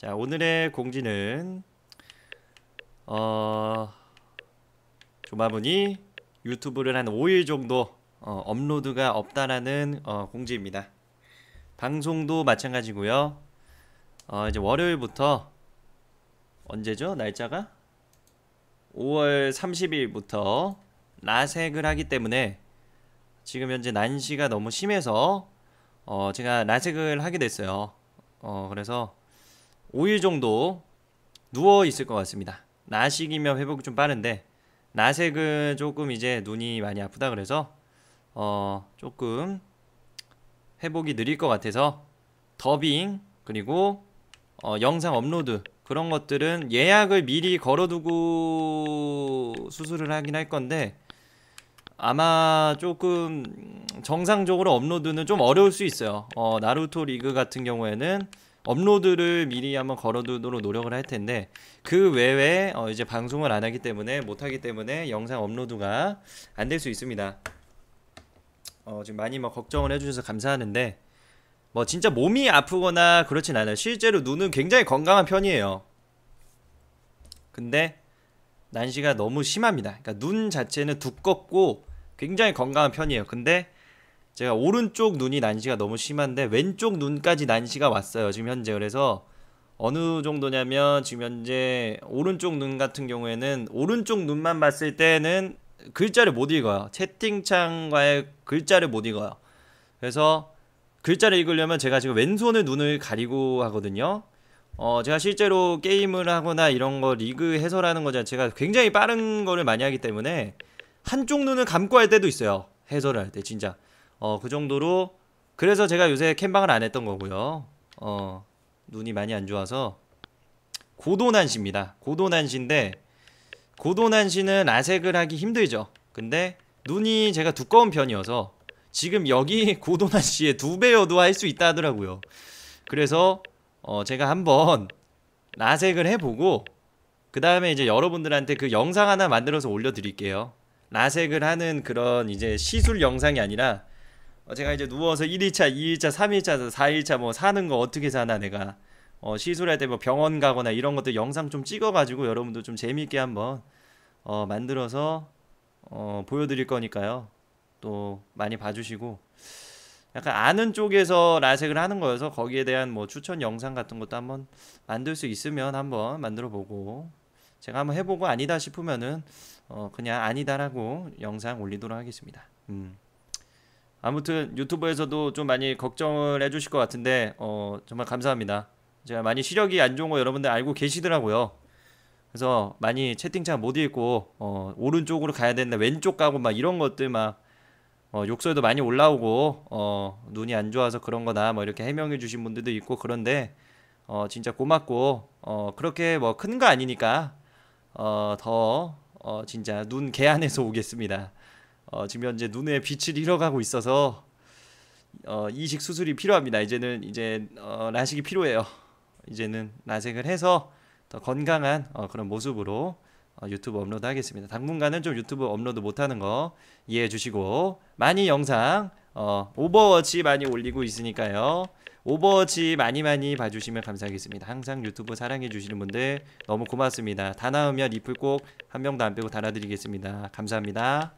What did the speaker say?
자 오늘의 공지는 어 조마문이 유튜브를 한 5일 정도 어, 업로드가 없다라는 어, 공지입니다. 방송도 마찬가지고요. 어, 이제 월요일부터 언제죠? 날짜가 5월 30일부터 라섹을 하기 때문에 지금 현재 난시가 너무 심해서 어, 제가 라섹을 하게 됐어요. 어, 그래서 5일 정도 누워 있을 것 같습니다. 낮이면 회복이 좀 빠른데 낮색은 조금 이제 눈이 많이 아프다 그래서 어 조금 회복이 느릴 것 같아서 더빙 그리고 어 영상 업로드 그런 것들은 예약을 미리 걸어두고 수술을 하긴 할 건데 아마 조금 정상적으로 업로드는 좀 어려울 수 있어요. 어 나루토 리그 같은 경우에는 업로드를 미리 한번 걸어두도록 노력을 할 텐데 그 외에 어 이제 방송을 안 하기 때문에 못 하기 때문에 영상 업로드가 안 될 수 있습니다. 어 지금 많이 막 걱정을 해주셔서 감사하는데 뭐 진짜 몸이 아프거나 그렇진 않아요. 실제로 눈은 굉장히 건강한 편이에요. 근데 난시가 너무 심합니다. 그러니까 눈 자체는 두껍고 굉장히 건강한 편이에요. 근데 제가 오른쪽 눈이 난시가 너무 심한데 왼쪽 눈까지 난시가 왔어요. 지금 현재 그래서 어느 정도냐면 지금 현재 오른쪽 눈 같은 경우에는 오른쪽 눈만 봤을 때는 글자를 못 읽어요. 채팅창과의 글자를 못 읽어요. 그래서 글자를 읽으려면 제가 지금 왼손을 눈을 가리고 하거든요. 어, 제가 실제로 게임을 하거나 이런 거 리그 해설하는 거 자체가 굉장히 빠른 거를 많이 하기 때문에 한쪽 눈을 감고 할 때도 있어요. 해설을 할때 진짜. 어, 그 정도로 그래서 제가 요새 캠방을 안 했던 거고요. 어, 눈이 많이 안 좋아서 고도난시입니다. 고도난시인데 고도난시는 아색을 하기 힘들죠. 근데 눈이 제가 두꺼운 편이어서 지금 여기 고도난시의 두 배여도 할 수 있다 하더라고요. 그래서 어, 제가 한번 라섹을 해보고 그 다음에 이제 여러분들한테 그 영상 하나 만들어서 올려드릴게요. 라섹을 하는 그런 이제 시술 영상이 아니라 어, 제가 이제 누워서 1일차, 2일차, 3일차, 4일차 뭐 사는 거 어떻게 사나 내가 어, 시술할 때 뭐 병원 가거나 이런 것도 영상 좀 찍어가지고 여러분도 좀 재미있게 한번 어, 만들어서 어, 보여드릴 거니까요. 또 많이 봐주시고 약간 아는 쪽에서 라섹을 하는 거여서 거기에 대한 뭐 추천 영상 같은 것도 한번 만들 수 있으면 한번 만들어 보고 제가 한번 해보고 아니다 싶으면은 어, 그냥 아니다라고 영상 올리도록 하겠습니다. 음. 아무튼 유튜브에서도 좀 많이 걱정을 해주실 것 같은데 어, 정말 감사합니다. 제가 많이 시력이 안 좋은 거 여러분들 알고 계시더라고요. 그래서 많이 채팅창 못 읽고 어, 오른쪽으로 가야 되는데 왼쪽 가고 막 이런 것들 막 어, 욕설도 많이 올라오고 어, 눈이 안 좋아서 그런 거다 뭐 이렇게 해명해 주신 분들도 있고 그런데 어, 진짜 고맙고 어, 그렇게 뭐 큰 거 아니니까 어, 더 어, 진짜 눈 개안에서 오겠습니다. 어, 지금 현재 눈에 빛을 잃어가고 있어서 어, 이식 수술이 필요합니다. 이제는 이제 어, 라식이 필요해요. 이제는 라식을 해서 더 건강한 어, 그런 모습으로 어, 유튜브 업로드 하겠습니다. 당분간은 좀 유튜브 업로드 못하는 거 이해해 주시고 많이 영상 어, 오버워치 많이 올리고 있으니까요. 오버워치 많이 많이 봐주시면 감사하겠습니다. 항상 유튜브 사랑해 주시는 분들 너무 고맙습니다. 다 나오면 리플 꼭 한 명도 안 빼고 달아드리겠습니다. 감사합니다.